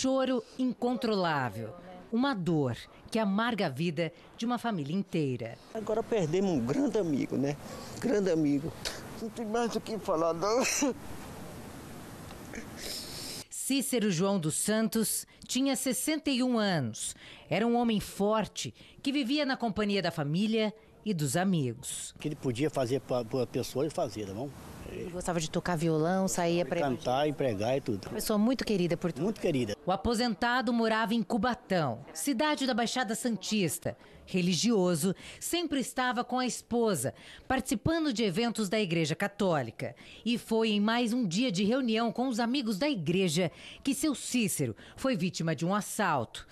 choro incontrolável, uma dor que amarga a vida de uma família inteira. Agora perdemos um grande amigo, né? Grande amigo. Não tem mais o que falar, não. Cícero João dos Santos tinha 61 anos. Era um homem forte que vivia na companhia da família e dos amigos. O que ele podia fazer para a pessoa, ele fazia, tá bom? Ele gostava de tocar violão, saía para cantar e pregar e tudo. Uma pessoa muito querida por tudo. Muito querida. O aposentado morava em Cubatão, cidade da Baixada Santista. Religioso, sempre estava com a esposa, participando de eventos da Igreja Católica. E foi em mais um dia de reunião com os amigos da igreja que seu Cícero foi vítima de um assalto.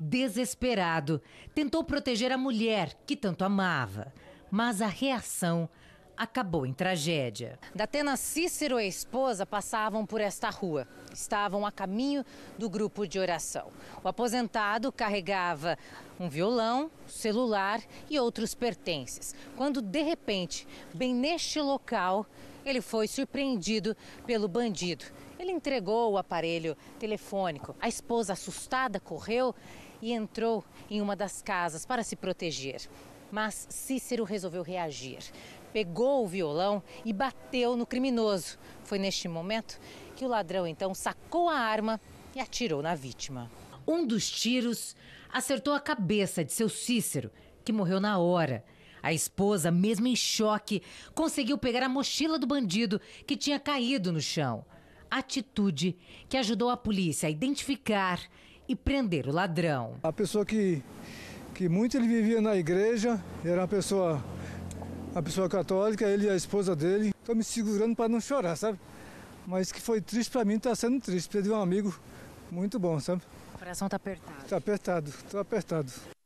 Desesperado, tentou proteger a mulher que tanto amava, mas a reação acabou em tragédia. Datena Cícero e a esposa passavam por esta rua. Estavam a caminho do grupo de oração. O aposentado carregava um violão, celular e outros pertences. Quando, de repente, bem neste local, ele foi surpreendido pelo bandido. Ele entregou o aparelho telefônico. A esposa, assustada, correu e entrou em uma das casas para se proteger. Mas Cícero resolveu reagir. Pegou o violão e bateu no criminoso. Foi neste momento que o ladrão então sacou a arma e atirou na vítima. Um dos tiros acertou a cabeça de seu Cícero, que morreu na hora. A esposa, mesmo em choque, conseguiu pegar a mochila do bandido que tinha caído no chão. Atitude que ajudou a polícia a identificar e prender o ladrão. A pessoa que que muito ele vivia na igreja, era uma pessoa, uma pessoa católica, ele e a esposa dele. Estou me segurando para não chorar, sabe? Mas que foi triste para mim, está sendo triste. Perdi um amigo muito bom, sabe? O coração está apertado. Está apertado, estou apertado.